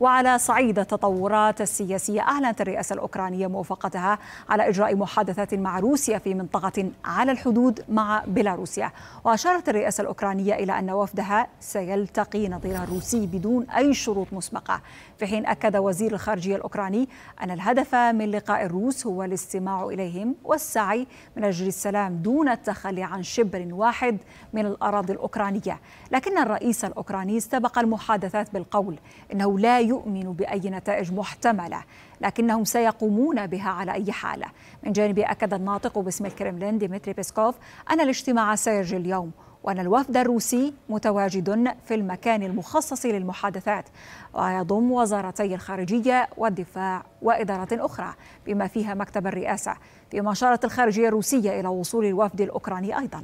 وعلى صعيد التطورات السياسية أعلنت الرئاسة الأوكرانية موافقتها على إجراء محادثات مع روسيا في منطقة على الحدود مع بيلاروسيا وأشارت الرئاسة الأوكرانية إلى أن وفدها سيلتقي نظيرها الروسي بدون أي شروط مسبقة في حين أكد وزير الخارجية الأوكراني أن الهدف من لقاء الروس هو الاستماع إليهم والسعي من أجل السلام دون التخلي عن شبر واحد من الأراضي الأوكرانية لكن الرئيس الأوكراني استبق المحادثات بالقول إنه لا يؤمن باي نتائج محتمله لكنهم سيقومون بها على اي حاله من جانب اكد الناطق باسم الكرملين ديمتري بيسكوف ان الاجتماع سيجري اليوم وأن الوفد الروسي متواجد في المكان المخصص للمحادثات ويضم وزارتي الخارجية والدفاع وإدارة أخرى بما فيها مكتب الرئاسة فيما أشارت الخارجية الروسية إلى وصول الوفد الأوكراني أيضاً